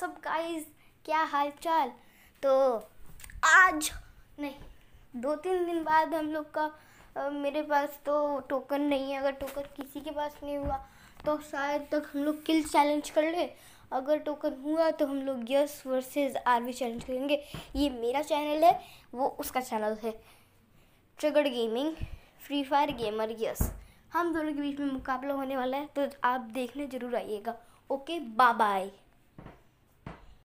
सब गाइस क्या हाल चाल तो आज नहीं दो तीन दिन बाद हम लोग का आ, मेरे पास तो टोकन नहीं है अगर टोकन किसी के पास नहीं हुआ तो शायद तक हम लोग किल चैलेंज कर ले अगर टोकन हुआ तो हम लोग यस वर्सेस भी चैलेंज करेंगे ये मेरा चैनल है वो उसका चैनल है trigger gaming free fire gamer yes हम दोनों के बीच में मुकाबला होने वाला है तो आप देखने ज़रूर आइएगा ओके बाय बाय